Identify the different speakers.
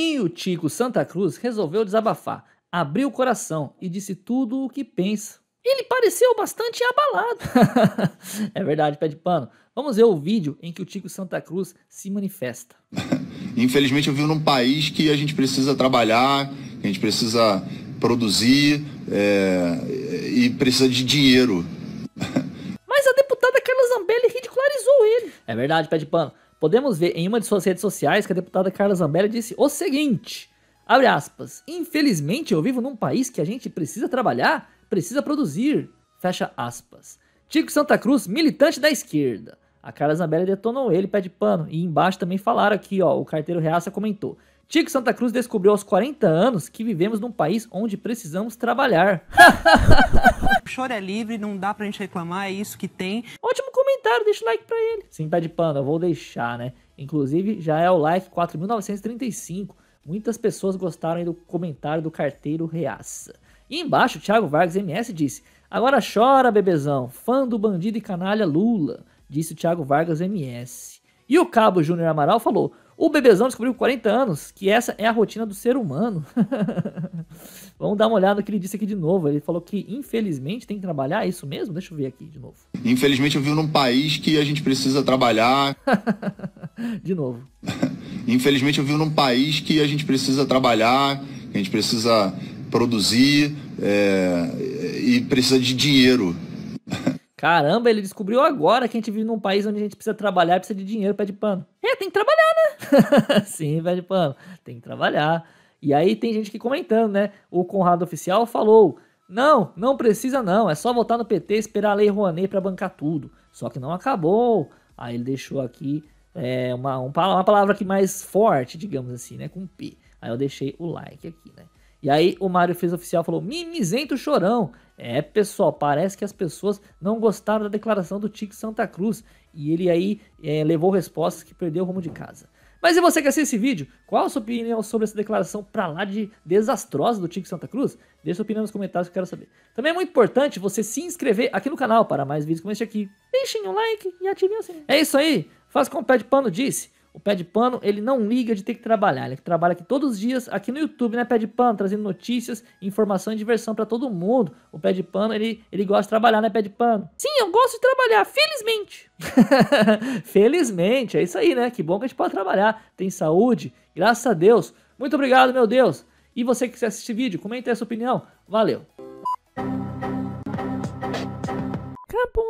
Speaker 1: E o Tico Santa Cruz resolveu desabafar, abriu o coração e disse tudo o que pensa. Ele pareceu bastante abalado. é verdade, pé de pano. Vamos ver o vídeo em que o Tico Santa Cruz se manifesta.
Speaker 2: Infelizmente, eu vivo num país que a gente precisa trabalhar, a gente precisa produzir é, e precisa de dinheiro.
Speaker 1: Mas a deputada Carla Zambelli
Speaker 2: ridicularizou
Speaker 1: ele. É verdade, pé de pano podemos ver em uma de suas redes sociais que a deputada Carla Zambelli disse o seguinte: abre aspas, infelizmente eu vivo num país que a gente precisa trabalhar, precisa produzir. Fecha aspas. Tico Santa Cruz, militante da esquerda. A Carla Zambelli detonou ele, pé de pano. E embaixo também falaram aqui, ó, o carteiro Reaça comentou. Tico Santa Cruz descobriu aos 40 anos que vivemos num país onde precisamos trabalhar. Choro é livre, não dá pra gente reclamar, é isso que tem. Ótimo deixa o like pra ele. Sim, pé de panda, vou deixar, né? Inclusive, já é o like 4935. Muitas pessoas gostaram do comentário do carteiro Reaça. E embaixo, Thiago Vargas MS disse: Agora chora, bebezão, fã do bandido e canalha Lula, disse o Thiago Vargas MS. E o Cabo Júnior Amaral falou: O bebezão descobriu com 40 anos que essa é a rotina do ser humano. Vamos dar uma olhada no que ele disse aqui de novo. Ele falou que, infelizmente, tem que trabalhar, é isso mesmo? Deixa eu ver aqui de novo.
Speaker 2: Infelizmente, eu vivo num país que a gente precisa trabalhar.
Speaker 1: de novo.
Speaker 2: infelizmente, eu vivo num país que a gente precisa trabalhar, que a gente precisa produzir é, e precisa de dinheiro. Caramba, ele descobriu agora que a gente vive num país onde a
Speaker 1: gente precisa trabalhar precisa de dinheiro, pé de pano. É, tem que trabalhar, né? Sim, pé de pano. Tem que trabalhar. E aí tem gente que comentando, né? O Conrado Oficial falou: não, não precisa não, é só votar no PT e esperar a Lei Rouanet para bancar tudo. Só que não acabou. Aí ele deixou aqui é, uma, um, uma palavra aqui mais forte, digamos assim, né? Com P. Aí eu deixei o like aqui, né? E aí o Mário fez oficial falou: mimizento chorão. É, pessoal, parece que as pessoas não gostaram da declaração do Tique Santa Cruz. E ele aí é, levou respostas que perdeu o rumo de casa. Mas e você que assistir esse vídeo? Qual a sua opinião sobre essa declaração pra lá de desastrosa do Tico Santa Cruz? Deixe sua opinião nos comentários que eu quero saber. Também é muito importante você se inscrever aqui no canal para mais vídeos como este aqui. Deixem um like e ativem o sininho. É isso aí. Faça como o Pé de Pano disse. O Pé de Pano, ele não liga de ter que trabalhar, ele trabalha aqui todos os dias, aqui no YouTube, né, Pé de Pano, trazendo notícias, informação e diversão para todo mundo. O Pé de Pano, ele, ele gosta de trabalhar, né, Pé de Pano? Sim, eu gosto de trabalhar, felizmente. felizmente, é isso aí, né? Que bom que a gente pode trabalhar, tem saúde, graças a Deus. Muito obrigado, meu Deus. E você que assiste vídeo, comenta aí a sua opinião. Valeu. Acabou.